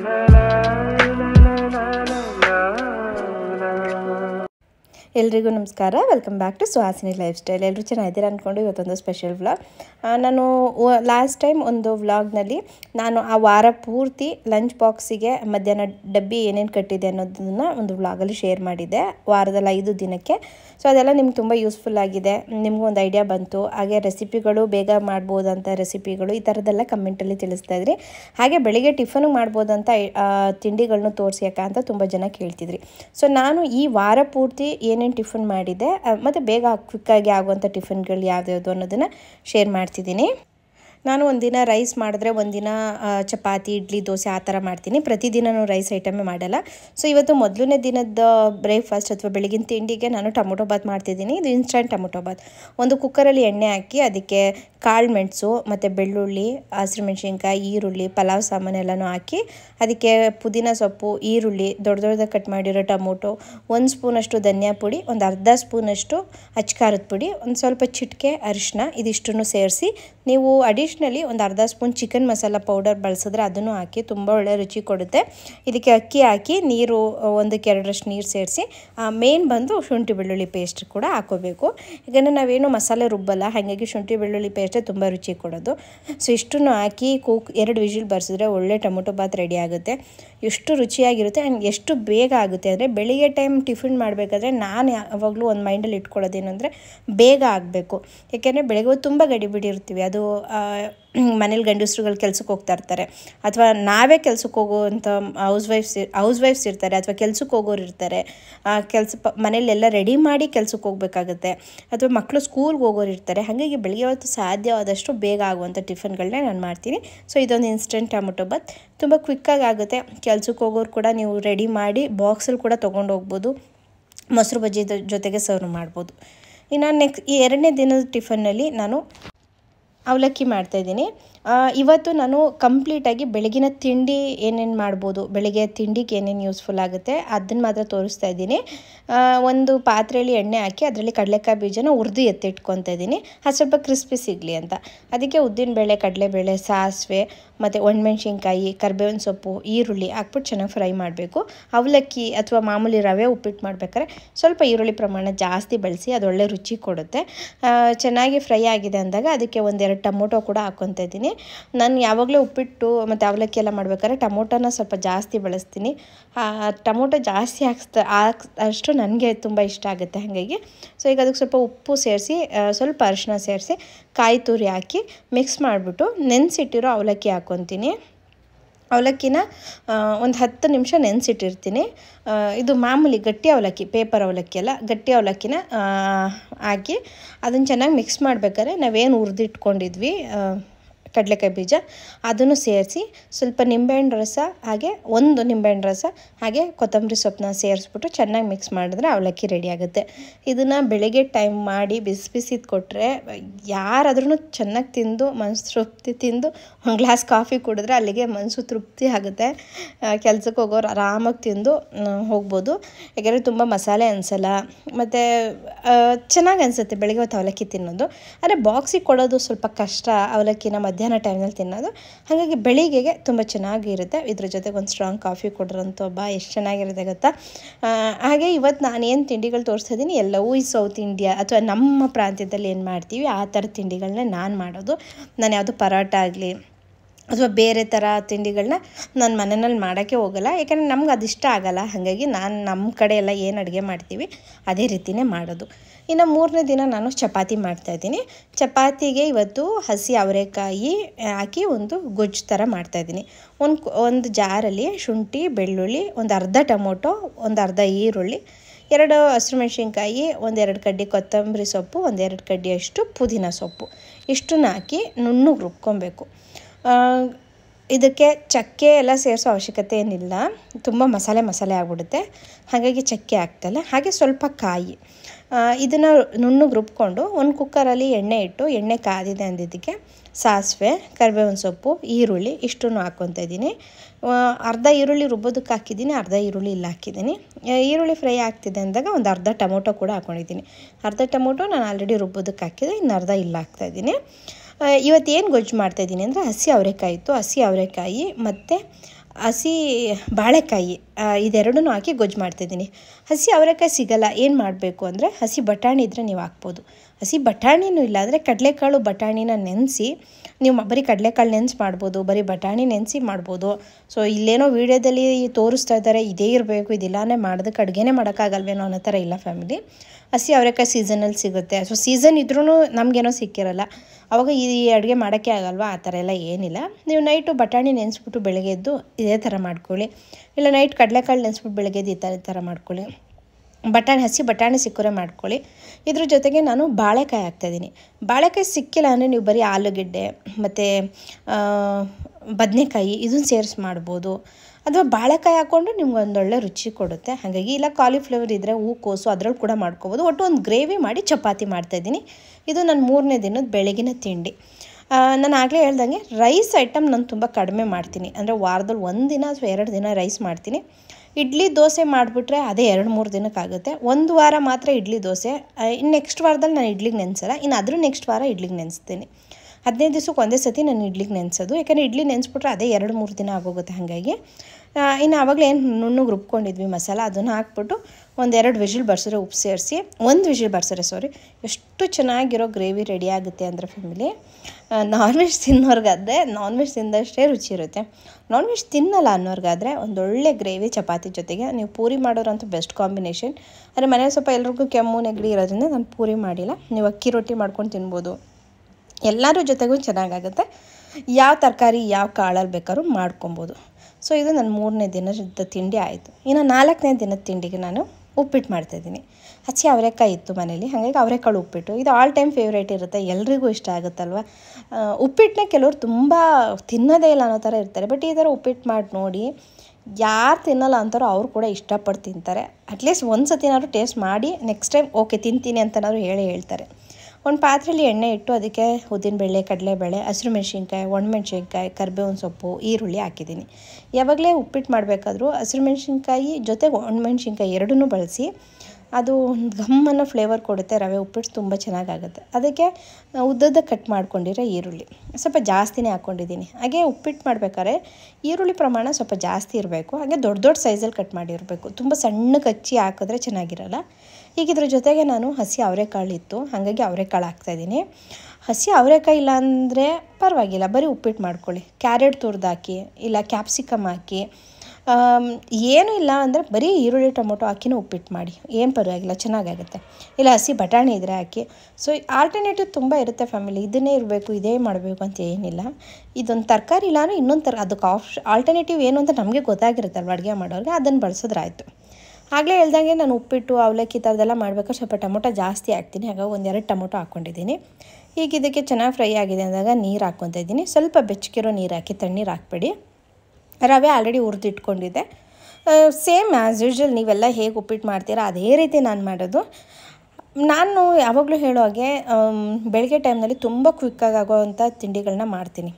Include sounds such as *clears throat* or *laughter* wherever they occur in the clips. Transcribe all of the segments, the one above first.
na na ಎಲ್ರಿಗೂ ನಮಸ್ಕಾರ welcome back to Suhasini lifestyle ಎಲ್ಲರೂ ಚೆನ್ನಾಗಿದ್ದೀರಾ ಅಂದ್ಕೊಂಡು ಇವತ್ತೊಂದು ಸ್ಪೆಷಲ್ ವ್ಲಾಗ್ ನಾನು ಲಾಸ್ಟ್ ಟೈಮ್ ಒಂದು ವ್ಲಾಗ್ನಲ್ಲಿ ನಾನು ಆ ವಾರ ಪೂರ್ತಿ ಲಂಚ್ ಬಾಕ್ಸಿಗೆ ಮಧ್ಯಾಹ್ನ ಡಬ್ಬಿ ಏನೇನು ಕಟ್ಟಿದೆ ಅನ್ನೋದನ್ನು ಒಂದು ವ್ಲಾಗಲ್ಲಿ ಶೇರ್ ಮಾಡಿದ್ದೆ ವಾರದಲ್ಲಿ ಐದು ದಿನಕ್ಕೆ ಸೊ ಅದೆಲ್ಲ ನಿಮ್ಗೆ ತುಂಬ ಯೂಸ್ಫುಲ್ ಆಗಿದೆ ನಿಮಗೂ ಒಂದು ಐಡಿಯಾ ಬಂತು ಹಾಗೆ ರೆಸಿಪಿಗಳು ಬೇಗ ಮಾಡ್ಬೋದಂಥ ರೆಸಿಪಿಗಳು ಈ ಥರದ್ದೆಲ್ಲ ಕಮೆಂಟಲ್ಲಿ ತಿಳಿಸ್ತಾ ಇದ್ರಿ ಹಾಗೆ ಬೆಳಿಗ್ಗೆ ಟಿಫನ್ ಮಾಡ್ಬೋದಂಥ ತಿಂಡಿಗಳನ್ನು ತೋರಿಸಿ ಅಂತ ತುಂಬ ಜನ ಕೇಳ್ತಿದ್ರಿ ಸೊ ನಾನು ಈ ವಾರ ಪೂರ್ತಿ ಏನೇನು ಟಿಫನ್ ಮಾಡಿದೆ ಮತ್ತು ಬೇಗ ಕ್ವಿಕ್ಕಾಗಿ ಆಗುವಂಥ ಗಳು ಯಾವ್ದು ಅನ್ನೋದನ್ನು ಶೇರ್ ಮಾಡ್ತಿದ್ದೀನಿ ನಾನು ಒಂದಿನ ರೈಸ್ ಮಾಡಿದ್ರೆ ಒಂದಿನ ಚಪಾತಿ ಇಡ್ಲಿ ದೋಸೆ ಆ ಥರ ಮಾಡ್ತೀನಿ ಪ್ರತಿದಿನ ರೈಸ್ ಐಟಮೇ ಮಾಡಲ್ಲ ಸೊ ಇವತ್ತು ಮೊದಲನೇ ದಿನದ ಬ್ರೇಕ್ಫಾಸ್ಟ್ ಅಥವಾ ಬೆಳಗಿನ ತಿಂಡಿಗೆ ನಾನು ಟೊಮೊಟೊ ಬಾತ್ ಮಾಡ್ತಿದ್ದೀನಿ ಇದು ಇನ್ಸ್ಟಂಟ್ ಟೊಮೊಟೊ ಬಾತ್ ಒಂದು ಕುಕ್ಕರಲ್ಲಿ ಎಣ್ಣೆ ಹಾಕಿ ಅದಕ್ಕೆ ಕಾಳು ಮೆಣಸು ಮತ್ತು ಬೆಳ್ಳುಳ್ಳಿ ಹಸಿರು ಮೆಣಸಿನ್ಕಾಯಿ ಈರುಳ್ಳಿ ಪಲಾವ್ ಎಲ್ಲನೂ ಹಾಕಿ ಅದಕ್ಕೆ ಪುದೀನ ಸೊಪ್ಪು ಈರುಳ್ಳಿ ದೊಡ್ಡ ದೊಡ್ಡದಾಗಿ ಕಟ್ ಮಾಡಿರೋ ಟೊಮೊಟೊ ಒಂದು ಸ್ಪೂನಷ್ಟು ಧನಿಯಾ ಪುಡಿ ಒಂದು ಅರ್ಧ ಸ್ಪೂನಷ್ಟು ಅಚ್ಕಾರದ ಪುಡಿ ಒಂದು ಸ್ವಲ್ಪ ಚಿಟಿಕೆ ಅರಿಶಿನ ಇದಿಷ್ಟನ್ನು ಸೇರಿಸಿ ನೀವು ಅಡಿಷ್ ಅಡಿಷ್ನಲಿ ಒಂದು ಅರ್ಧ ಸ್ಪೂನ್ ಚಿಕನ್ ಮಸಾಲ ಪೌಡರ್ ಬಳಸಿದ್ರೆ ಅದನ್ನು ಹಾಕಿ ತುಂಬ ಒಳ್ಳೆ ರುಚಿ ಕೊಡುತ್ತೆ ಇದಕ್ಕೆ ಅಕ್ಕಿ ಹಾಕಿ ನೀರು ಒಂದಕ್ಕೆ ಎರಡರಷ್ಟು ನೀರು ಸೇರಿಸಿ ಮೇನ್ ಬಂದು ಶುಂಠಿ ಬೆಳ್ಳುಳ್ಳಿ ಪೇಸ್ಟ್ ಕೂಡ ಹಾಕೋಬೇಕು ಯಾಕಂದರೆ ನಾವೇನು ಮಸಾಲೆ ರುಬ್ಬಲ್ಲ ಹಾಗಾಗಿ ಶುಂಠಿ ಬೆಳ್ಳುಳ್ಳಿ ಪೇಸ್ಟೇ ತುಂಬ ರುಚಿ ಕೊಡೋದು ಸೊ ಇಷ್ಟನ್ನು ಹಾಕಿ ಕೂಕ್ ಎರಡು ವಿಜಿಲ್ ಬರ್ಸಿದ್ರೆ ಒಳ್ಳೆ ಟೊಮೊಟೊ ಬಾತ್ ರೆಡಿ ಆಗುತ್ತೆ ಎಷ್ಟು ರುಚಿಯಾಗಿರುತ್ತೆ ಆ್ಯಂಡ್ ಎಷ್ಟು ಬೇಗ ಆಗುತ್ತೆ ಅಂದರೆ ಬೆಳಿಗ್ಗೆ ಟೈಮ್ ಟಿಫಿನ್ ಮಾಡಬೇಕಾದ್ರೆ ನಾನು ಯಾವಾಗಲೂ ಒಂದು ಮೈಂಡಲ್ಲಿ ಅಂದರೆ ಬೇಗ ಆಗಬೇಕು ಯಾಕೆಂದರೆ ಬೆಳಗ್ಗೆ ತುಂಬ ಗಡಿಬಿಡಿ ಇರ್ತೀವಿ ಅದು ಮನೇಲಿ ಗಂಡಸರುಗಳು ಕೆಲ್ಸಕ್ಕೆ ಹೋಗ್ತಾ ಇರ್ತಾರೆ ಅಥವಾ ನಾವೇ ಕೆಲ್ಸಕ್ಕೆ ಹೋಗುವಂಥ ಹೌಸ್ ವೈಫ್ಸ್ ಹೌಸ್ ವೈಫ್ಸ್ ಇರ್ತಾರೆ ಅಥವಾ ಕೆಲ್ಸಕ್ಕೆ ಹೋಗೋರು ಇರ್ತಾರೆ ಕೆಲಸ ಪ ಮನೇಲೆಲ್ಲ ರೆಡಿ ಮಾಡಿ ಕೆಲ್ಸಕ್ಕೆ ಹೋಗಬೇಕಾಗುತ್ತೆ ಅಥವಾ ಮಕ್ಕಳು ಸ್ಕೂಲ್ಗೆ ಹೋಗೋರು ಇರ್ತಾರೆ ಹಾಗಾಗಿ ಬೆಳಗ್ಗೆ ಹೊತ್ತು ಸಾಧ್ಯವಾದಷ್ಟು ಬೇಗ ಆಗುವಂಥ ಟಿಫನ್ಗಳನ್ನೇ ನಾನು ಮಾಡ್ತೀನಿ ಸೊ ಇದೊಂದು ಇನ್ಸ್ಟೆಂಟ್ ಟೊಮೊಟೊ ಬಾತ್ ತುಂಬ ಕ್ವಿಕ್ಕಾಗಿ ಆಗುತ್ತೆ ಕೆಲ್ಸಕ್ಕೆ ಹೋಗೋರು ಕೂಡ ನೀವು ರೆಡಿ ಮಾಡಿ ಬಾಕ್ಸಲ್ಲಿ ಕೂಡ ತೊಗೊಂಡು ಹೋಗ್ಬೋದು ಮೊಸರು ಬಜ್ಜಿದ ಜೊತೆಗೆ ಸರ್ವ್ ಮಾಡ್ಬೋದು ಇನ್ನು ನೆಕ್ಸ್ಟ್ ಈ ಎರಡನೇ ದಿನದ ಟಿಫನ್ನಲ್ಲಿ ನಾನು ಅವಲಕ್ಕಿ ಇದ್ದೀನಿ ಇವತ್ತು ನಾನು ಕಂಪ್ಲೀಟಾಗಿ ಬೆಳಗಿನ ತಿಂಡಿ ಏನೇನು ಮಾಡ್ಬೋದು ಬೆಳಗ್ಗೆ ತಿಂಡಿಗೆ ಏನೇನು ಯೂಸ್ಫುಲ್ ಆಗುತ್ತೆ ಅದನ್ನು ಮಾತ್ರ ತೋರಿಸ್ತಾ ಇದ್ದೀನಿ ಒಂದು ಪಾತ್ರೆಯಲ್ಲಿ ಎಣ್ಣೆ ಹಾಕಿ ಅದರಲ್ಲಿ ಕಡಲೆಕಾಯಿ ಬೀಜನ ಹುರಿದು ಎತ್ತಿಟ್ಕೊತಾ ಇದ್ದೀನಿ ಅದು ಸ್ವಲ್ಪ ಕ್ರಿಸ್ಪಿ ಸಿಗಲಿ ಅಂತ ಅದಕ್ಕೆ ಉದ್ದಿನಬೇಳೆ ಕಡಲೆಬೇಳೆ ಸಾಸಿವೆ ಮತ್ತು ಒಣಮೆಣ್ಸಿನ್ಕಾಯಿ ಕರ್ಬೇವಿನ ಸೊಪ್ಪು ಈರುಳ್ಳಿ ಹಾಕ್ಬಿಟ್ಟು ಚೆನ್ನಾಗಿ ಫ್ರೈ ಮಾಡಬೇಕು ಅವಲಕ್ಕಿ ಅಥವಾ ಮಾಮೂಲಿ ರವೆ ಉಪ್ಪಿಟ್ಟು ಮಾಡ್ಬೇಕಾದ್ರೆ ಸ್ವಲ್ಪ ಈರುಳ್ಳಿ ಪ್ರಮಾಣ ಜಾಸ್ತಿ ಬಳಸಿ ಅದೊಳ್ಳೆ ರುಚಿ ಕೊಡುತ್ತೆ ಚೆನ್ನಾಗಿ ಫ್ರೈ ಆಗಿದೆ ಅಂದಾಗ ಅದಕ್ಕೆ ಒಂದೆರಡು ಟೊಮೊಟೊ ಕೂಡ ಹಾಕ್ಕೊತಾ ಇದ್ದೀನಿ ನಾನು ಯಾವಾಗಲೂ ಉಪ್ಪಿಟ್ಟು ಮತ್ತು ಅವಲಕ್ಕಿ ಎಲ್ಲ ಮಾಡ್ಬೇಕಾದ್ರೆ ಟೊಮೊಟೊನ ಸ್ವಲ್ಪ ಜಾಸ್ತಿ ಬಳಸ್ತೀನಿ ಟೊಮೊಟೊ ಜಾಸ್ತಿ ಹಾಕ್ಸ್ತಾ ಅಷ್ಟು ನನಗೆ ತುಂಬ ಇಷ್ಟ ಆಗುತ್ತೆ ಹಾಗಾಗಿ ಸೊ ಈಗ ಅದಕ್ಕೆ ಸ್ವಲ್ಪ ಉಪ್ಪು ಸೇರಿಸಿ ಸ್ವಲ್ಪ ಅರಿಶಿನ ಸೇರಿಸಿ ಕಾಯಿ ತುರಿ ಹಾಕಿ ಮಿಕ್ಸ್ ಮಾಡಿಬಿಟ್ಟು ನೆನೆಸಿಟ್ಟಿರೋ ಅವಲಕ್ಕಿ ಹಾಕ್ಕೊತೀನಿ ಅವಲಕ್ಕಿನ ಒಂದು ಹತ್ತು ನಿಮಿಷ ನೆನೆಸಿಟ್ಟಿರ್ತೀನಿ ಇದು ಮಾಮೂಲಿ ಗಟ್ಟಿ ಅವಲಕ್ಕಿ ಪೇಪರ್ ಅವಲಕ್ಕಿ ಎಲ್ಲ ಗಟ್ಟಿ ಅವಲಕ್ಕಿನ ಹಾಕಿ ಅದನ್ನು ಚೆನ್ನಾಗಿ ಮಿಕ್ಸ್ ಮಾಡಬೇಕಾದ್ರೆ ನಾವೇನು ಹುರಿದಿಟ್ಕೊಂಡಿದ್ವಿ ಕಡಲೆಕಾಯಿ ಬೀಜ ಅದನ್ನು ಸೇರಿಸಿ ಸ್ವಲ್ಪ ನಿಂಬೆಹಣ್ಣು ರಸ ಹಾಗೆ ಒಂದು ನಿಂಬೆಹಣ್ಣು ರಸ ಹಾಗೆ ಕೊತ್ತಂಬರಿ ಸೊಪ್ಪನ್ನ ಸೇರಿಸ್ಬಿಟ್ಟು ಚೆನ್ನಾಗಿ ಮಿಕ್ಸ್ ಮಾಡಿದ್ರೆ ಅವಲಕ್ಕಿ ರೆಡಿ ಆಗುತ್ತೆ ಇದನ್ನು ಬೆಳಗ್ಗೆ ಟೈಮ್ ಮಾಡಿ ಬಿಸಿ ಬಿಸಿ ಕೊಟ್ಟರೆ ಯಾರಾದ್ರೂ ಚೆನ್ನಾಗಿ ತಿಂದು ಮನಸ್ಸು ತೃಪ್ತಿ ತಿಂದು ಒಂದು ಗ್ಲಾಸ್ ಕಾಫಿ ಕುಡಿದ್ರೆ ಅಲ್ಲಿಗೆ ಮನಸ್ಸು ತೃಪ್ತಿ ಆಗುತ್ತೆ ಕೆಲಸಕ್ಕೆ ಹೋಗೋರು ಆರಾಮಾಗಿ ತಿಂದು ಹೋಗ್ಬೋದು ಯಾಕೆಂದರೆ ತುಂಬ ಮಸಾಲೆ ಅನಿಸಲ್ಲ ಮತ್ತು ಚೆನ್ನಾಗಿ ಅನಿಸುತ್ತೆ ಬೆಳಗ್ಗೆ ಹೊತ್ತು ಅವಲಕ್ಕಿ ತಿನ್ನೋದು ಆದರೆ ಬಾಕ್ಸಿಗೆ ಕೊಡೋದು ಸ್ವಲ್ಪ ಕಷ್ಟ ಅವಲಕ್ಕಿನ ಮಧ್ಯ ಮಧ್ಯಾಹ್ನ ಟೈಮ್ನಲ್ಲಿ ತಿನ್ನೋದು ಹಾಗಾಗಿ ಬೆಳಿಗ್ಗೆಗೆ ತುಂಬ ಚೆನ್ನಾಗಿರುತ್ತೆ ಇದ್ರ ಜೊತೆಗೆ ಒಂದು ಸ್ಟ್ರಾಂಗ್ ಕಾಫಿ ಕೊಡ್ರಂತೂ ಹಬ್ಬ ಎಷ್ಟು ಚೆನ್ನಾಗಿರುತ್ತೆ ಗೊತ್ತಾ ಹಾಗೆ ಇವತ್ತು ನಾನು ಏನು ತಿಂಡಿಗಳು ತೋರಿಸ್ತಿದ್ದೀನಿ ಎಲ್ಲವೂ ಈ ಸೌತ್ ಇಂಡಿಯಾ ಅಥವಾ ನಮ್ಮ ಪ್ರಾಂತ್ಯದಲ್ಲಿ ಏನು ಮಾಡ್ತೀವಿ ಆ ಥರ ತಿಂಡಿಗಳನ್ನ ನಾನು ಮಾಡೋದು ನಾನು ಯಾವುದು ಪರೋಟ ಆಗಲಿ ಅಥವಾ ಬೇರೆ ಥರ ತಿಂಡಿಗಳನ್ನ ನಾನು ಮನೆಯಲ್ಲಿ ಮಾಡೋಕ್ಕೆ ಹೋಗಲ್ಲ ಯಾಕೆಂದರೆ ನಮ್ಗೆ ಅದು ಇಷ್ಟ ಆಗಲ್ಲ ಹಾಗಾಗಿ ನಾನು ನಮ್ಮ ಕಡೆ ಎಲ್ಲ ಏನು ಅಡುಗೆ ಮಾಡ್ತೀವಿ ಅದೇ ರೀತಿಯೇ ಮಾಡೋದು ಇನ್ನು ಮೂರನೇ ದಿನ ನಾನು ಚಪಾತಿ ಮಾಡ್ತಾಯಿದ್ದೀನಿ ಚಪಾತಿಗೆ ಇವತ್ತು ಹಸಿ ಅವರೆಕಾಯಿ ಹಾಕಿ ಒಂದು ಗೊಜ್ಜು ಥರ ಮಾಡ್ತಾಯಿದ್ದೀನಿ ಒಂದು ಒಂದು ಜಾರಲ್ಲಿ ಶುಂಠಿ ಬೆಳ್ಳುಳ್ಳಿ ಒಂದು ಅರ್ಧ ಟೊಮೊಟೊ ಒಂದು ಅರ್ಧ ಈರುಳ್ಳಿ ಎರಡು ಹಸಿರು ಮೆಣಸಿನ್ಕಾಯಿ ಒಂದೆರಡು ಕಡ್ಡಿ ಕೊತ್ತಂಬರಿ ಸೊಪ್ಪು ಒಂದೆರಡು ಕಡ್ಡಿಯಷ್ಟು ಪುದೀನ ಸೊಪ್ಪು ಇಷ್ಟನ್ನ ಹಾಕಿ ನುಣ್ಣಗೆ ರುಬ್ಕೊಬೇಕು ಇದಕ್ಕೆ ಚಕ್ಕೆ ಎಲ್ಲ ಸೇರಿಸೋ ಅವಶ್ಯಕತೆ ಏನಿಲ್ಲ ತುಂಬ ಮಸಾಲೆ ಮಸಾಲೆ ಆಗಿಬಿಡುತ್ತೆ ಹಾಗಾಗಿ ಚಕ್ಕೆ ಆಗ್ತಲ್ಲ ಹಾಗೆ ಸ್ವಲ್ಪ ಕಾಯಿ ಇದನ್ನು ನುಣ್ಣಗೆ ರುಬ್ಕೊಂಡು ಒಂದು ಕುಕ್ಕರಲ್ಲಿ ಎಣ್ಣೆ ಇಟ್ಟು ಎಣ್ಣೆ ಕಾದಿದೆ ಅಂದಿದ್ದಕ್ಕೆ ಸಾಸಿವೆ ಕರಿಬೇವಿನ ಸೊಪ್ಪು ಈರುಳ್ಳಿ ಇಷ್ಟನ್ನು ಹಾಕ್ಕೊತ ಇದ್ದೀನಿ ಅರ್ಧ ಈರುಳ್ಳಿ ರುಬ್ಬೋದಕ್ಕೆ ಹಾಕಿದ್ದೀನಿ ಅರ್ಧ ಈರುಳ್ಳಿ ಇಲ್ಲಿ ಹಾಕಿದ್ದೀನಿ ಈರುಳ್ಳಿ ಫ್ರೈ ಆಗ್ತಿದೆ ಅಂದಾಗ ಒಂದು ಅರ್ಧ ಟೊಮೊಟೊ ಕೂಡ ಹಾಕ್ಕೊಂಡಿದ್ದೀನಿ ಅರ್ಧ ಟೊಮೊಟೊ ನಾನು ಆಲ್ರೆಡಿ ರುಬ್ಬೋದಕ್ಕೆ ಹಾಕಿದೆ ಇನ್ನು ಅರ್ಧ ಇಲ್ಲ ಹಾಕ್ತಾಯಿದ್ದೀನಿ ಇವತ್ತೇನು ಗೊಜ್ಜು ಮಾಡ್ತಾಯಿದ್ದೀನಿ ಅಂದರೆ ಹಸಿ ಅವರೆಕಾಯಿ ಇತ್ತು ಹಸಿ ಅವರೆಕಾಯಿ ಮತ್ತು ಹಸಿ ಬಾಳೆಕಾಯಿ ಇದೆರಡೂ ಹಾಕಿ ಗೊಜ್ಜು ಮಾಡ್ತಿದ್ದೀನಿ ಹಸಿ ಅವರೆಕಾಯಿ ಸಿಗಲ್ಲ ಏನು ಮಾಡಬೇಕು ಅಂದರೆ ಹಸಿ ಬಟಾಣಿ ಇದ್ದರೆ ನೀವು ಹಾಕ್ಬೋದು ಹಸಿ ಬಟಾಣಿನೂ ಇಲ್ಲ ಅಂದರೆ ಕಡಲೆಕಾಳು ಬಟಾಣಿನ ನೆನೆಸಿ ನೀವು ಬರೀ ಕಡಲೆಕಾಳು ನೆನೆಸಿ ಮಾಡ್ಬೋದು ಬರೀ ಬಟಾಣಿ ನೆನೆಸಿ ಮಾಡ್ಬೋದು ಸೊ ಇಲ್ಲೇನೋ ವೀಡಿಯೋದಲ್ಲಿ ತೋರಿಸ್ತಾ ಇದ್ದಾರೆ ಇದೇ ಇರಬೇಕು ಇದಿಲ್ಲಾನೇ ಮಾಡೋದಕ್ಕೆ ಅಡುಗೆನೇ ಮಾಡೋಕ್ಕಾಗಲ್ವೇನೋ ಅನ್ನೋ ಥರ ಇಲ್ಲ ಫ್ಯಾಮಿಲಿ ಹಸಿ ಅವರೆಕಾಯಿ ಸೀಸನಲ್ಲಿ ಸಿಗುತ್ತೆ ಸೊ ಸೀಸನ್ ಇದ್ರೂ ನಮಗೇನೋ ಸಿಕ್ಕಿರಲ್ಲ ಅವಾಗ ಈ ಅಡುಗೆ ಮಾಡೋಕ್ಕೆ ಆಗಲ್ವಾ ಆ ಥರ ಎಲ್ಲ ಏನಿಲ್ಲ ನೀವು ನೈಟು ಬಟಾಣಿ ನೆನೆಸ್ಬಿಟ್ಟು ಬೆಳಗ್ಗೆ ಎದ್ದು ಇದೇ ಥರ ಮಾಡ್ಕೊಳ್ಳಿ ಇಲ್ಲ ನೈಟ್ ಕಡಲೆಕಾಳು ನೆನೆಸ್ಬಿಟ್ಟು ಬೆಳಗ್ಗೆ ಈ ಥರ ಈ ಥರ ಮಾಡ್ಕೊಳ್ಳಿ ಬಟಾಣಿ ಹಸಿ ಬಟಾಣಿ ಸಿಕ್ಕರೆ ಮಾಡ್ಕೊಳ್ಳಿ ಇದ್ರ ಜೊತೆಗೆ ನಾನು ಬಾಳೆಕಾಯಿ ಹಾಕ್ತಾಯಿದ್ದೀನಿ ಬಾಳೆಕಾಯಿ ಸಿಕ್ಕಿಲ್ಲ ಅಂದರೆ ನೀವು ಬರೀ ಆಲೂಗೆಡ್ಡೆ ಮತ್ತು ಬದನೆಕಾಯಿ ಇದನ್ನು ಸೇರಿಸಿ ಮಾಡ್ಬೋದು ಅಥವಾ ಬಾಳೆಕಾಯಿ ಹಾಕ್ಕೊಂಡು ನಿಮ್ಗೆ ಒಂದೊಳ್ಳೆ ರುಚಿ ಕೊಡುತ್ತೆ ಹಾಗಾಗಿ ಇಲ್ಲ ಕಾಲಿಫ್ಲವರ್ ಇದ್ದರೆ ಹೂಕೋಸು ಅದರಲ್ಲಿ ಕೂಡ ಮಾಡ್ಕೋಬೋದು ಒಟ್ಟು ಒಂದು ಗ್ರೇವಿ ಮಾಡಿ ಚಪಾತಿ ಮಾಡ್ತಾಯಿದ್ದೀನಿ ಇದು ನನ್ನ ಮೂರನೇ ದಿನದ ಬೆಳಗಿನ ತಿಂಡಿ ನಾನು ಆಗಲೇ ಹೇಳ್ದಂಗೆ ರೈಸ್ ಐಟಮ್ ನಾನು ತುಂಬ ಕಡಿಮೆ ಮಾಡ್ತೀನಿ ಅಂದರೆ ವಾರದಲ್ಲಿ ಒಂದು ದಿನ ಅಥವಾ ಎರಡು ದಿನ ರೈಸ್ ಮಾಡ್ತೀನಿ ಇಡ್ಲಿ ದೋಸೆ ಮಾಡಿಬಿಟ್ರೆ ಅದೇ ಎರಡು ಮೂರು ದಿನಕ್ಕಾಗುತ್ತೆ ಒಂದು ವಾರ ಮಾತ್ರ ಇಡ್ಲಿ ದೋಸೆ ಇನ್ನು ನೆಕ್ಸ್ಟ್ ವಾರದಲ್ಲಿ ನಾನು ಇಡ್ಲಿಗೆ ನೆನೆಸಲ್ಲ ಇನ್ನು ಆದರೂ ನೆಕ್ಸ್ಟ್ ವಾರ ಇಡ್ಲಿಗೆ ನೆನೆಸ್ತೀನಿ ಹದಿನೈದು ದಿವ್ಸಕ್ಕೆ ಒಂದೇ ಸತಿ ನಾನು ಇಡ್ಲಿಗೆ ನೆನೆಸೋದು ಯಾಕಂದರೆ ಇಡ್ಲಿ ನೆನೆಸ್ಬಿಟ್ರೆ ಅದೇ ಎರಡು ಮೂರು ದಿನ ಆಗೋಗುತ್ತೆ ಹಾಗಾಗಿ ಇನ್ನು ಆವಾಗಲೇ ಏನು ನುಣ್ಣಗೆ ರುಬ್ಕೊಂಡಿದ್ವಿ ಮಸಾಲ ಅದನ್ನು ಹಾಕ್ಬಿಟ್ಟು ಒಂದೆರಡು ವಿಷಲ್ ಬರ್ಸಿದ್ರೆ ಉಪ್ಪು ಸೇರಿಸಿ ಒಂದು ವಿಷಲ್ ಬರ್ಸಿದ್ರೆ ಸಾರಿ ಎಷ್ಟು ಚೆನ್ನಾಗಿರೋ ಗ್ರೇವಿ ರೆಡಿ ಆಗುತ್ತೆ ಅಂದರೆ ಫ್ಯಾಮಿಲಿ ನಾನ್ ವೆಜ್ ತಿನ್ನೋರ್ಗಾದರೆ ನಾನ್ ವೆಜ್ ತಿಂದಷ್ಟೇ ರುಚಿ ಇರುತ್ತೆ ನಾನ್ ವೆಜ್ ತಿನ್ನಲ್ಲ ಅನ್ನೋರ್ಗಾದರೆ ಒಂದೊಳ್ಳೆ ಗ್ರೇವಿ ಚಪಾತಿ ಜೊತೆಗೆ ನೀವು ಪೂರಿ ಮಾಡೋರಂತೂ ಬೆಸ್ಟ್ ಕಾಂಬಿನೇಷನ್ ಅಂದರೆ ಮನೇಲಿ ಸ್ವಲ್ಪ ಎಲ್ರಿಗೂ ಕೆಮ್ಮು ನೆಗಡಿ ಇರೋದ್ರಿಂದ ನಾನು ಪೂರಿ ಮಾಡಿಲ್ಲ ನೀವು ಅಕ್ಕಿ ರೊಟ್ಟಿ ಮಾಡ್ಕೊಂಡು ತಿನ್ಬೋದು ಎಲ್ಲರ ಜೊತೆಗೂ ಚೆನ್ನಾಗಾಗುತ್ತೆ ಯಾವ ತರಕಾರಿ ಯಾವ ಕಾಳಲ್ಲಿ ಬೇಕಾದ್ರೂ ಮಾಡ್ಕೊಬೋದು ಸೊ ಇದು ನನ್ನ ಮೂರನೇ ದಿನದ ತಿಂಡಿ ಆಯಿತು ಇನ್ನು ನಾಲ್ಕನೇ ದಿನದ ತಿಂಡಿಗೆ ನಾನು ಉಪ್ಪಿಟ್ಟು ಮಾಡ್ತಾಯಿದ್ದೀನಿ ಹಚ್ಚಿ ಅವರೆಕಾಯಿ ಇತ್ತು ಮನೇಲಿ ಹಾಗಾಗಿ ಅವರೆಕಾಳು ಉಪ್ಪಿಟ್ಟು ಇದು ಆಲ್ ಟೈಮ್ ಫೇವ್ರೇಟ್ ಇರುತ್ತೆ ಎಲ್ರಿಗೂ ಇಷ್ಟ ಆಗುತ್ತಲ್ವ ಉಪ್ಪಿಟ್ಟನ್ನ ಕೆಲವರು ತುಂಬ ತಿನ್ನೋದೇ ಇಲ್ಲ ಅನ್ನೋ ಥರ ಇರ್ತಾರೆ ಬಟ್ ಈ ಥರ ಉಪ್ಪಿಟ್ಟು ಮಾಡಿ ನೋಡಿ ಯಾರು ತಿನ್ನಲ್ಲ ಅಂತಾರೋ ಅವರು ಕೂಡ ಇಷ್ಟಪಟ್ಟು ತಿಂತಾರೆ ಅಟ್ಲೀಸ್ಟ್ ಒಂದು ಸತಿನಾದ್ರು ಟೇಸ್ಟ್ ಮಾಡಿ ನೆಕ್ಸ್ಟ್ ಟೈಮ್ ಓಕೆ ತಿಂತೀನಿ ಅಂತನಾದ್ರು ಹೇಳಿ ಹೇಳ್ತಾರೆ ಒಂದು ಪಾತ್ರೆಯಲ್ಲಿ ಎಣ್ಣೆ ಇಟ್ಟು ಅದಕ್ಕೆ ಉದ್ದಿನಬೇಳೆ ಕಡಲೆಬೇಳೆ ಹಸಿರು ಮೆಣಸಿನ್ಕಾಯಿ ಒಣಮೆಣ್ಸಿನ್ಕಾಯಿ ಕರಿಬೇವಿನ ಸೊಪ್ಪು ಈರುಳ್ಳಿ ಹಾಕಿದ್ದೀನಿ ಯಾವಾಗಲೇ ಉಪ್ಪಿಟ್ಟು ಮಾಡಬೇಕಾದ್ರೂ ಹಸಿರು ಮೆಣಸಿನ್ಕಾಯಿ ಜೊತೆಗೆ ಒಣಮೆಣ್ಸಿನ್ಕಾಯಿ ಎರಡನ್ನೂ ಬಳಸಿ ಅದು ಒಂದು ಗಮ್ಮನ ಫ್ಲೇವರ್ ಕೊಡುತ್ತೆ ರವೆ ಉಪ್ಪಿಟ್ಟು ತುಂಬ ಚೆನ್ನಾಗಾಗುತ್ತೆ ಅದಕ್ಕೆ ಉದ್ದದ ಕಟ್ ಮಾಡ್ಕೊಂಡಿರೋ ಈರುಳ್ಳಿ ಸ್ವಲ್ಪ ಜಾಸ್ತಿನೇ ಹಾಕ್ಕೊಂಡಿದ್ದೀನಿ ಹಾಗೆ ಉಪ್ಪಿಟ್ಟು ಮಾಡಬೇಕಾದ್ರೆ ಈರುಳ್ಳಿ ಪ್ರಮಾಣ ಸ್ವಲ್ಪ ಜಾಸ್ತಿ ಇರಬೇಕು ಹಾಗೆ ದೊಡ್ಡ ದೊಡ್ಡ ಸೈಜಲ್ಲಿ ಕಟ್ ಮಾಡಿರಬೇಕು ತುಂಬ ಸಣ್ಣ ಕಚ್ಚಿ ಹಾಕಿದ್ರೆ ಚೆನ್ನಾಗಿರಲ್ಲ ಈಗ ಇದ್ರ ಜೊತೆಗೆ ನಾನು ಹಸಿ ಅವರೆಕಾಳು ಇತ್ತು ಹಾಗಾಗಿ ಅವರೆಕಾಳು ಹಾಕ್ತಾಯಿದ್ದೀನಿ ಹಸಿ ಅವರೆಕಾಯಿ ಇಲ್ಲ ಅಂದರೆ ಪರವಾಗಿಲ್ಲ ಬರೀ ಉಪ್ಪಿಟ್ಟು ಮಾಡ್ಕೊಳ್ಳಿ ಕ್ಯಾರೆಟ್ ತುರಿದಾಕಿ ಇಲ್ಲ ಕ್ಯಾಪ್ಸಿಕಮ್ ಹಾಕಿ ಏನೂ ಇಲ್ಲ ಅಂದರೆ ಬರೀ ಈರುಳ್ಳಿ ಟೊಮೊಟೊ ಹಾಕಿನೂ ಉಪ್ಪಿಟ್ಟು ಮಾಡಿ ಏನು ಪರವಾಗಿಲ್ಲ ಚೆನ್ನಾಗಾಗುತ್ತೆ ಇಲ್ಲ ಹಸಿ ಬಟಾಣಿ ಇದ್ದರೆ ಹಾಕಿ ಸೊ ಆಲ್ಟರ್ನೇಟಿವ್ ತುಂಬ ಇರುತ್ತೆ ಫ್ಯಾಮಿಲಿ ಇದನ್ನೇ ಇರಬೇಕು ಇದೇ ಮಾಡಬೇಕು ಅಂತ ಏನಿಲ್ಲ ಇದೊಂದು ತರಕಾರಿ ಇಲ್ಲ ಅಂದರೆ ಇನ್ನೊಂದು ತರ ಅದಕ್ಕೆ ಆಫ್ ಆಲ್ಟರ್ನೇಟಿವ್ ಏನು ಅಂತ ನಮಗೆ ಗೊತ್ತಾಗಿರುತ್ತಲ್ವ ಅಡುಗೆ ಮಾಡೋರಿಗೆ ಅದನ್ನು ಬಳಸೋದ್ರಾಯಿತು ಆಗಲೇ ಹೇಳ್ದಂಗೆ ನಾನು ಉಪ್ಪಿಟ್ಟು ಅವಲಕ್ಕಿ ಥರದ್ದೆಲ್ಲ ಮಾಡಬೇಕಾದ್ರೆ ಸ್ವಲ್ಪ ಟೊಮೊಟೊ ಜಾಸ್ತಿ ಹಾಕ್ತೀನಿ ಹಾಗಾಗಿ ಒಂದೆರಡು ಟೊಮೊಟೊ ಹಾಕ್ಕೊಂಡಿದ್ದೀನಿ ಈಗ ಇದಕ್ಕೆ ಚೆನ್ನಾಗಿ ಫ್ರೈ ಆಗಿದೆ ಅಂದಾಗ ನೀರು ಹಾಕ್ಕೊತಾ ಇದ್ದೀನಿ ಸ್ವಲ್ಪ ಬೆಚ್ಚಗಿರೋ ನೀರು ಹಾಕಿ ತಣ್ಣೀರು ಹಾಕ್ಬೇಡಿ ರವೆ ಆಲ್ರೆಡಿ ಹುರಿದಿಟ್ಕೊಂಡಿದ್ದೆ ಸೇಮ್ ಆ್ಯಸ್ ಯೂಶ್ವಲ್ ನೀವೆಲ್ಲ ಹೇಗೆ ಉಪ್ಪಿಟ್ಟು ಮಾಡ್ತೀರಾ ಅದೇ ರೀತಿ ನಾನು ಮಾಡೋದು ನಾನು ಯಾವಾಗಲೂ ಹೇಳೋ ಹಾಗೆ ಬೆಳಗ್ಗೆ ಟೈಮ್ನಲ್ಲಿ ತುಂಬ ಕ್ವಿಕ್ಕಾಗಿ ಆಗೋವಂಥ ತಿಂಡಿಗಳನ್ನ ಮಾಡ್ತೀನಿ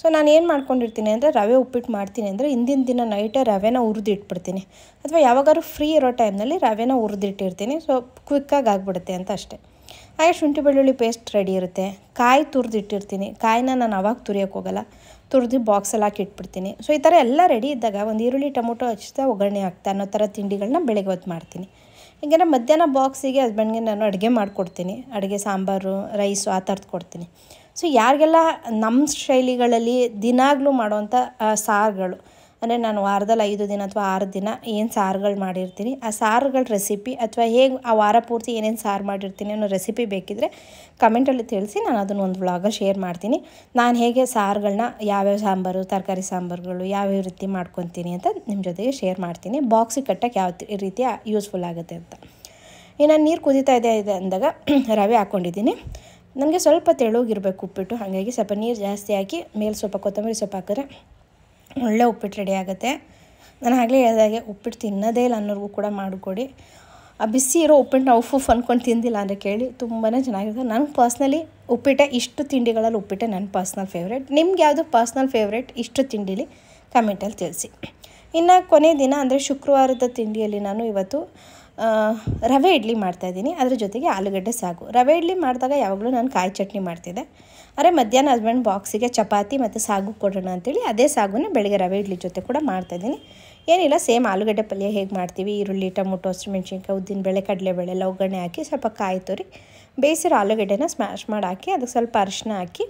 ಸೊ ನಾನು ಏನು ಮಾಡ್ಕೊಂಡಿರ್ತೀನಿ ಅಂದರೆ ರವೆ ಉಪ್ಪಿಟ್ಟು ಮಾಡ್ತೀನಿ ಅಂದರೆ ಹಿಂದಿನ ದಿನ ನೈಟೇ ರವೆನ ಹುರಿದಿಟ್ಬಿಡ್ತೀನಿ ಅಥವಾ ಯಾವಾಗಾದ್ರೂ ಫ್ರೀ ಇರೋ ಟೈಮ್ನಲ್ಲಿ ರವೆನ ಹುರಿದಿಟ್ಟಿರ್ತೀನಿ ಸೊ ಕ್ವಿಕ್ಕಾಗಿ ಆಗಿಬಿಡುತ್ತೆ ಅಂತ ಅಷ್ಟೇ ಹಾಗೆ ಶುಂಠಿ ಬೆಳ್ಳುಳ್ಳಿ ಪೇಸ್ಟ್ ರೆಡಿ ಇರುತ್ತೆ ಕಾಯಿ ತುರಿದಿಟ್ಟಿರ್ತೀನಿ ಕಾಯಿನ ನಾನು ಅವಾಗ ತುರಿಯಕ್ಕೆ ಹೋಗಲ್ಲ ತುರಿದು ಬಾಕ್ಸಲ್ಲಿ ಹಾಕಿ ಇಟ್ಬಿಡ್ತೀನಿ ಸೊ ಈ ಥರ ಎಲ್ಲ ರೆಡಿ ಇದ್ದಾಗ ಒಂದು ಈರುಳ್ಳಿ ಟೊಮೊಟೊ ಹಚ್ತಾ ಒಗ್ಗರಣೆ ಹಾಕ್ತಾ ಅನ್ನೋ ಥರ ತಿಂಡಿಗಳನ್ನ ಬೆಳಗ್ಗೆ ಹೊತ್ತು ಮಾಡ್ತೀನಿ ಹೀಗೆ ಮಧ್ಯಾಹ್ನ ಬಾಕ್ಸಿಗೆ ಹಸ್ಬೆಂಡ್ಗೆ ನಾನು ಅಡುಗೆ ಮಾಡಿಕೊಡ್ತೀನಿ ಅಡುಗೆ ಸಾಂಬಾರು ರೈಸು ಆ ಥರದ್ದು ಕೊಡ್ತೀನಿ ಸೊ ಯಾರಿಗೆಲ್ಲ ನಮ್ಮ ಶೈಲಿಗಳಲ್ಲಿ ದಿನಾಗಲೂ ಮಾಡುವಂಥ ಸಾರುಗಳು ಅಂದರೆ ನಾನು ವಾರದಲ್ಲಿ ಐದು ದಿನ ಅಥವಾ ಆರು ದಿನ ಏನು ಸಾರುಗಳು ಮಾಡಿರ್ತೀನಿ ಆ ಸಾರುಗಳ ರೆಸಿಪಿ ಅಥವಾ ಹೇಗೆ ಆ ವಾರ ಪೂರ್ತಿ ಏನೇನು ಸಾರು ಮಾಡಿರ್ತೀನಿ ಅನ್ನೋ ರೆಸಿಪಿ ಬೇಕಿದ್ದರೆ ಕಮೆಂಟಲ್ಲಿ ತಿಳಿಸಿ ನಾನು ಅದನ್ನು ಒಂದು ವ್ಲಾಗ ಶೇರ್ ಮಾಡ್ತೀನಿ ನಾನು ಹೇಗೆ ಸಾರುಗಳನ್ನ ಯಾವ್ಯಾವ ಸಾಂಬಾರು ತರಕಾರಿ ಸಾಂಬಾರುಗಳು ಯಾವ್ಯಾವ ರೀತಿ ಮಾಡ್ಕೊತೀನಿ ಅಂತ ನಿಮ್ಮ ಜೊತೆಗೆ ಶೇರ್ ಮಾಡ್ತೀನಿ ಬಾಕ್ಸಿಗೆ ಕಟ್ಟೋಕ್ಕೆ ಯಾವ ರೀತಿ ಯೂಸ್ಫುಲ್ ಆಗುತ್ತೆ ಅಂತ ಇನ್ನು ನೀರು ಕುದೀತಾ ಇದೆ ಇದೆ ಅಂದಾಗ *clears throat* ರವೆ ಹಾಕ್ಕೊಂಡಿದ್ದೀನಿ ನನಗೆ ಸ್ವಲ್ಪ ತೆಳುಗಿರಬೇಕು ಉಪ್ಪಿಟ್ಟು ಹಾಗಾಗಿ ಸ್ವಲ್ಪ ನೀರು ಜಾಸ್ತಿ ಹಾಕಿ ಮೇಲೆ ಸ್ವಲ್ಪ ಕೊತ್ತಂಬರಿ ಸೊಪ್ಪು ಹಾಕಿದ್ರೆ ಒಳ್ಳೆ ಉಪ್ಪಿಟ್ಟು ರೆಡಿ ಆಗುತ್ತೆ ನಾನು ಆಗಲೇ ಹೇಳಿದಾಗೆ ಉಪ್ಪಿಟ್ಟು ತಿನ್ನೋದೇ ಇಲ್ಲ ಅನ್ನೋರಿಗೂ ಕೂಡ ಮಾಡಿಕೊಡಿ ಆ ಬಿಸಿ ಇರೋ ಉಪ್ಪಿಟ್ಟು ನಾವು ಫುಫ್ ಅಂದ್ಕೊಂಡು ತಿಂದಿಲ್ಲ ಅಂದರೆ ಕೇಳಿ ತುಂಬಾ ಚೆನ್ನಾಗಿರುತ್ತೆ ನನಗೆ ಪರ್ಸ್ನಲಿ ಉಪ್ಪಿಟ್ಟೆ ಇಷ್ಟು ತಿಂಡಿಗಳಲ್ಲಿ ಉಪ್ಪಿಟ್ಟೆ ನನ್ನ ಪರ್ಸ್ನಲ್ ಫೇವ್ರೇಟ್ ನಿಮ್ಗೆ ಯಾವುದು ಪರ್ಸ್ನಲ್ ಫೇವ್ರೇಟ್ ಇಷ್ಟು ತಿಂಡಿಲಿ ಕಮೆಂಟಲ್ಲಿ ತಿಳಿಸಿ ಇನ್ನು ಕೊನೆ ದಿನ ಅಂದರೆ ಶುಕ್ರವಾರದ ತಿಂಡಿಯಲ್ಲಿ ನಾನು ಇವತ್ತು ರವೆ ಇಡ್ಲಿ ಮಾಡ್ತಾಯಿದ್ದೀನಿ ಅದ್ರ ಜೊತೆಗೆ ಆಲೂಗಡ್ಡೆ ಸಾಗು ರವೆ ಇಡ್ಲಿ ಮಾಡಿದಾಗ ಯಾವಾಗಲೂ ನಾನು ಕಾಯಿ ಚಟ್ನಿ ಮಾಡ್ತಿದ್ದೆ ಅರೆ ಮಧ್ಯಾಹ್ನ ಹಸ್ಬೆಂಡ್ ಬಾಕ್ಸಿಗೆ ಚಪಾತಿ ಮತ್ತು ಸಾಗು ಕೊಡೋಣ ಅಂತೇಳಿ ಅದೇ ಸಾಗುನ ಬೆಳಗ್ಗೆ ರವೆ ಇಡ್ಲಿ ಜೊತೆ ಕೂಡ ಮಾಡ್ತಾಯಿದ್ದೀನಿ ಏನಿಲ್ಲ ಸೇಮ್ ಆಲೂಗಡ್ಡೆ ಪಲ್ಯ ಹೇಗೆ ಮಾಡ್ತೀವಿ ಈರುಳ್ಳಿ ಟೊಮೊಟೊ ಹಸಿರು ಮೆಣಸಿನ್ಕಾಯಿ ಉದ್ದಿನಬೇಳೆ ಕಡಲೆಬೇಳೆ ಎಲ್ಲ ಒಗ್ಗರಣೆ ಹಾಕಿ ಸ್ವಲ್ಪ ಕಾಯಿ ತುರಿ ಬೇಯಿಸಿರೋ ಆಲೂಗಡ್ಡೆನ ಸ್ಮ್ಯಾಶ್ ಮಾಡಿ ಹಾಕಿ ಅದಕ್ಕೆ ಸ್ವಲ್ಪ ಅರಿಶಿನ ಹಾಕಿ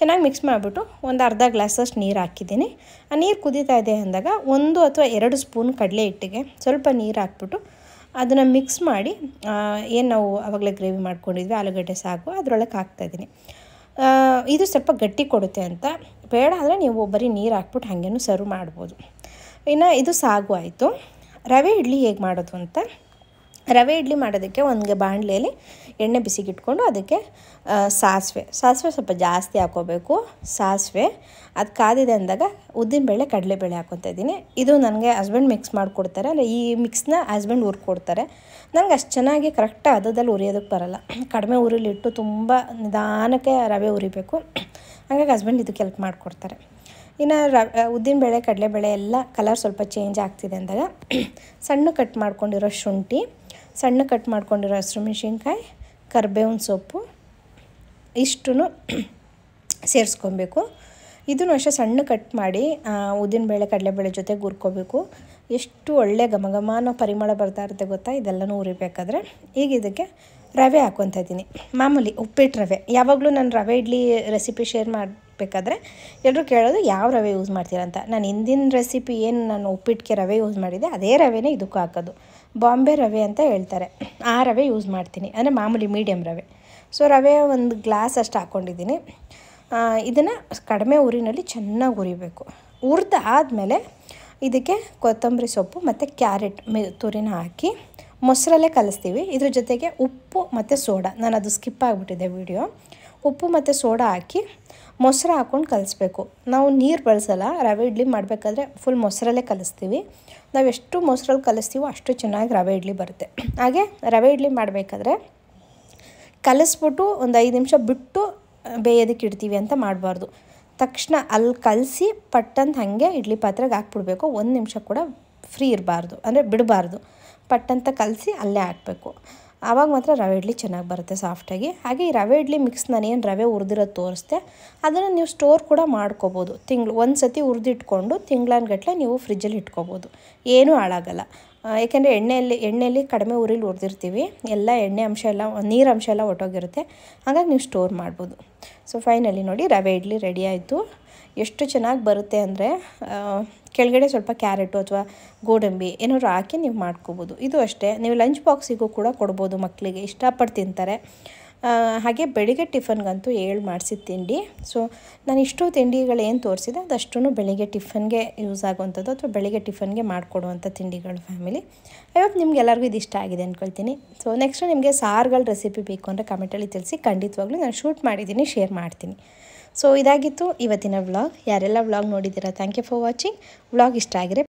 ಚೆನ್ನಾಗಿ ಮಿಕ್ಸ್ ಮಾಡಿಬಿಟ್ಟು ಒಂದು ಅರ್ಧ ಗ್ಲಾಸಷ್ಟು ನೀರು ಹಾಕಿದ್ದೀನಿ ಆ ನೀರು ಕುದೀತಾ ಇದೆ ಅಂದಾಗ ಒಂದು ಅಥವಾ ಎರಡು ಸ್ಪೂನ್ ಕಡಲೆ ಹಿಟ್ಟಿಗೆ ಸ್ವಲ್ಪ ನೀರು ಹಾಕ್ಬಿಟ್ಟು ಅದನ್ನು ಮಿಕ್ಸ್ ಮಾಡಿ ಏನು ನಾವು ಆವಾಗಲೇ ಗ್ರೇವಿ ಮಾಡ್ಕೊಂಡಿದ್ವಿ ಆಲೂಗಡ್ಡೆ ಸಾಕು ಅದರೊಳಗೆ ಹಾಕ್ತಾಯಿದ್ದೀನಿ ಇದು ಸ್ವಲ್ಪ ಗಟ್ಟಿ ಕೊಡುತ್ತೆ ಅಂತ ಬೇಡ ಅಂದರೆ ನೀವು ಬರೀ ನೀರು ಹಾಕ್ಬಿಟ್ಟು ಹಾಗೇನು ಸರ್ವ್ ಮಾಡ್ಬೋದು ಇನ್ನು ಇದು ಸಾಗು ಆಯಿತು ರವೆ ಇಡ್ಲಿ ಹೇಗೆ ಮಾಡೋದು ಅಂತ ರವೆ ಇಡ್ಲಿ ಮಾಡೋದಕ್ಕೆ ಒಂದು ಬಾಣಲೆಯಲ್ಲಿ ಎಣ್ಣೆ ಬಿಸಿಗಿಟ್ಕೊಂಡು ಅದಕ್ಕೆ ಸಾಸಿವೆ ಸಾಸಿವೆ ಸ್ವಲ್ಪ ಜಾಸ್ತಿ ಹಾಕೋಬೇಕು ಸಾಸಿವೆ ಅದು ಕಾದಿದೆ ಅಂದಾಗ ಉದ್ದಿನಬೇಳೆ ಕಡಲೆಬೇಳೆ ಹಾಕೊತಾ ಇದ್ದೀನಿ ಇದು ನನಗೆ ಹಸ್ಬೆಂಡ್ ಮಿಕ್ಸ್ ಮಾಡಿಕೊಡ್ತಾರೆ ಅಲ್ಲ ಈ ಮಿಕ್ಸ್ನ ಹಸ್ಬೆಂಡ್ ಹುರ್ಕೊಡ್ತಾರೆ ನಂಗೆ ಅಷ್ಟು ಚೆನ್ನಾಗಿ ಕರೆಕ್ಟ್ ಅದದಲ್ಲಿ ಉರಿಯೋದಕ್ಕೆ ಬರಲ್ಲ ಕಡಿಮೆ ಉರಿಲಿಟ್ಟು ತುಂಬ ನಿಧಾನಕ್ಕೆ ರವೆ ಉರಿಬೇಕು ಹಂಗಾಗಿ ಹಸ್ಬೆಂಡ್ ಇದಕ್ಕೆ ಹೆಲ್ಪ್ ಮಾಡಿಕೊಡ್ತಾರೆ ಇನ್ನು ರವೆ ಉದ್ದಿನಬೇಳೆ ಕಡಲೆಬೇಳೆ ಎಲ್ಲ ಕಲರ್ ಸ್ವಲ್ಪ ಚೇಂಜ್ ಆಗ್ತಿದೆ ಅಂದಾಗ ಸಣ್ಣ ಕಟ್ ಮಾಡ್ಕೊಂಡಿರೋ ಶುಂಠಿ ಸಣ್ಣ ಕಟ್ ಮಾಡ್ಕೊಂಡಿರೋ ಮೆಣಸಿನ್ಕಾಯಿ ಕರ್ಬೇವಿನ ಸೊಪ್ಪು ಇಷ್ಟು ಸೇರಿಸ್ಕೊಬೇಕು ಇದನ್ನು ಅಷ್ಟೇ ಸಣ್ಣ ಕಟ್ ಮಾಡಿ ಉದ್ದಿನಬೇಳೆ ಕಡಲೆಬೇಳೆ ಜೊತೆ ಹುರ್ಕೋಬೇಕು ಎಷ್ಟು ಒಳ್ಳೆ ಘಮ ಪರಿಮಳ ಬರ್ತಾ ಇರುತ್ತೆ ಗೊತ್ತಾ ಇದೆಲ್ಲನೂ ಉರಿಬೇಕಾದ್ರೆ ಈಗ ಇದಕ್ಕೆ ರವೆ ಹಾಕೊತ ಇದ್ದೀನಿ ಮಾಮೂಲಿ ಉಪ್ಪಿಟ್ಟು ರವೆ ಯಾವಾಗಲೂ ನಾನು ರವೆ ಇಡ್ಲಿ ರೆಸಿಪಿ ಶೇರ್ ಮಾಡಬೇಕಾದ್ರೆ ಎಲ್ಲರೂ ಕೇಳೋದು ಯಾವ ರವೆ ಯೂಸ್ ಮಾಡ್ತೀರಾ ಅಂತ ನಾನು ಹಿಂದಿನ ರೆಸಿಪಿ ಏನು ನಾನು ಉಪ್ಪಿಟ್ಟಿಗೆ ರವೆ ಯೂಸ್ ಮಾಡಿದೆ ಅದೇ ರವೆನೇ ಇದಕ್ಕೂ ಹಾಕೋದು ಬಾಂಬೆ ರವೆ ಅಂತ ಹೇಳ್ತಾರೆ ಆ ರವೆ ಯೂಸ್ ಮಾಡ್ತೀನಿ ಅಂದರೆ ಮಾಮೂಲಿ ಮೀಡಿಯಮ್ ರವೆ ಸೊ ರವೆ ಒಂದು ಗ್ಲಾಸ್ ಅಷ್ಟು ಹಾಕ್ಕೊಂಡಿದ್ದೀನಿ ಇದನ್ನು ಕಡಿಮೆ ಉರಿನಲ್ಲಿ ಚೆನ್ನಾಗಿ ಉರಿಬೇಕು ಹುರಿದ ಆದಮೇಲೆ ಇದಕ್ಕೆ ಕೊತ್ತಂಬರಿ ಸೊಪ್ಪು ಮತ್ತು ಕ್ಯಾರೆಟ್ ಮೆ ತುರಿನ ಹಾಕಿ ಮೊಸರಲ್ಲೇ ಕಲಿಸ್ತೀವಿ ಇದ್ರ ಜೊತೆಗೆ ಉಪ್ಪು ಮತ್ತು ಸೋಡಾ ನಾನು ಅದು ಸ್ಕಿಪ್ ಆಗಿಬಿಟ್ಟಿದ್ದೆ ವಿಡಿಯೋ ಉಪ್ಪು ಮತ್ತು ಸೋಡಾ ಹಾಕಿ ಮೊಸರು ಹಾಕ್ಕೊಂಡು ಕಲಿಸ್ಬೇಕು ನಾವು ನೀರು ಬಳಸಲ್ಲ ರವೆ ಇಡ್ಲಿ ಮಾಡಬೇಕಾದ್ರೆ ಫುಲ್ ಮೊಸರಲ್ಲೇ ಕಲಿಸ್ತೀವಿ ನಾವು ಎಷ್ಟು ಮೊಸರಲ್ಲಿ ಕಲಿಸ್ತೀವೋ ಅಷ್ಟು ಚೆನ್ನಾಗಿ ರವೆ ಇಡ್ಲಿ ಬರುತ್ತೆ ಹಾಗೆ ರವೆ ಇಡ್ಲಿ ಮಾಡಬೇಕಾದ್ರೆ ಕಲಿಸ್ಬಿಟ್ಟು ಒಂದು ಐದು ನಿಮಿಷ ಬಿಟ್ಟು ಬೇಯೋದಕ್ಕೆ ಇಡ್ತೀವಿ ಅಂತ ಮಾಡಬಾರ್ದು ತಕ್ಷಣ ಅಲ್ಲಿ ಕಲಸಿ ಪಟ್ಟಂತ ಹಾಗೆ ಇಡ್ಲಿ ಪಾತ್ರೆಗೆ ಹಾಕ್ಬಿಡ್ಬೇಕು ಒಂದು ನಿಮಿಷ ಕೂಡ ಫ್ರೀ ಇರಬಾರ್ದು ಅಂದರೆ ಬಿಡಬಾರ್ದು ಪಟ್ಟಂತ ಕಲಸಿ ಅಲ್ಲೇ ಹಾಕಬೇಕು ಆವಾಗ ಮಾತ್ರ ರವೆ ಇಡ್ಲಿ ಚೆನ್ನಾಗಿ ಬರುತ್ತೆ ಸಾಫ್ಟಾಗಿ ಹಾಗೆ ಈ ರವೆ ಇಡ್ಲಿ ಮಿಕ್ಸ್ ನಾನೇನು ರವೆ ಹುರಿದಿರೋದು ತೋರಿಸ್ದೆ ಅದನ್ನು ನೀವು ಸ್ಟೋರ್ ಕೂಡ ಮಾಡ್ಕೋಬೋದು ತಿಂಗ್ಳು ಒಂದು ಸತಿ ಹುರಿದಿಟ್ಕೊಂಡು ಗಟ್ಟಲೆ ನೀವು ಫ್ರಿಜ್ಜಲ್ಲಿ ಇಟ್ಕೋಬೋದು ಏನೂ ಹಾಳಾಗಲ್ಲ ಏಕೆಂದರೆ ಎಣ್ಣೆಯಲ್ಲಿ ಎಣ್ಣೆಯಲ್ಲಿ ಕಡಿಮೆ ಉರಿಲಿ ಹುರಿದಿರ್ತೀವಿ ಎಲ್ಲ ಎಣ್ಣೆ ಅಂಶ ಎಲ್ಲ ನೀರು ಅಂಶ ಎಲ್ಲ ಒಟ್ಟೋಗಿರುತ್ತೆ ಹಾಗಾಗಿ ನೀವು ಸ್ಟೋರ್ ಮಾಡ್ಬೋದು ಸೊ ಫೈನಲಿ ನೋಡಿ ರವೆ ಇಡ್ಲಿ ರೆಡಿ ಆಯಿತು ಎಷ್ಟು ಚೆನ್ನಾಗಿ ಬರುತ್ತೆ ಅಂದರೆ ಕೆಳಗಡೆ ಸ್ವಲ್ಪ ಕ್ಯಾರೆಟು ಅಥವಾ ಗೋಡಂಬಿ ಏನಾದ್ರು ಹಾಕಿ ನೀವು ಮಾಡ್ಕೋಬೋದು ಇದು ಅಷ್ಟೇ ನೀವು ಲಂಚ್ ಬಾಕ್ಸಿಗೂ ಕೂಡ ಕೊಡ್ಬೋದು ಮಕ್ಕಳಿಗೆ ಇಷ್ಟಪಟ್ಟು ತಿಂತಾರೆ ಹಾಗೆ ಬೆಳಿಗ್ಗೆ ಟಿಫನ್ಗಂತೂ ಏಳು ಮಾಡಿಸಿದ ತಿಂಡಿ ಸೊ ನಾನು ಇಷ್ಟು ತಿಂಡಿಗಳು ಏನು ತೋರಿಸಿದೆ ಅದಷ್ಟು ಬೆಳಿಗ್ಗೆ ಟಿಫನ್ಗೆ ಯೂಸ್ ಆಗುವಂಥದ್ದು ಅಥವಾ ಬೆಳಿಗ್ಗೆ ಟಿಫನ್ಗೆ ಮಾಡಿಕೊಡುವಂಥ ತಿಂಡಿಗಳು ಫ್ಯಾಮಿಲಿ ನಿಮ್ಗೆ ನಿಮ್ಗೆಲ್ಲರಿಗೂ ಇದು ಇಷ್ಟ ಆಗಿದೆ ಅಂದ್ಕೊಳ್ತೀನಿ ಸೊ ನೆಕ್ಸ್ಟ್ ನಿಮಗೆ ಸಾರುಗಳ ರೆಸಿಪಿ ಬೇಕು ಅಂದರೆ ಕಮೆಂಟಲ್ಲಿ ತಿಳಿಸಿ ಖಂಡಿತವಾಗ್ಲೂ ನಾನು ಶೂಟ್ ಮಾಡಿದ್ದೀನಿ ಶೇರ್ ಮಾಡ್ತೀನಿ ಸೊ ಇದಾಗಿತ್ತು ಇವತ್ತಿನ ವ್ಲಾಗ್ ಯಾರೆಲ್ಲ ವ್ಲಾಗ್ ನೋಡಿದ್ದೀರಾ thank you for watching vlog ಇಷ್ಟ ಆಗಿದೆ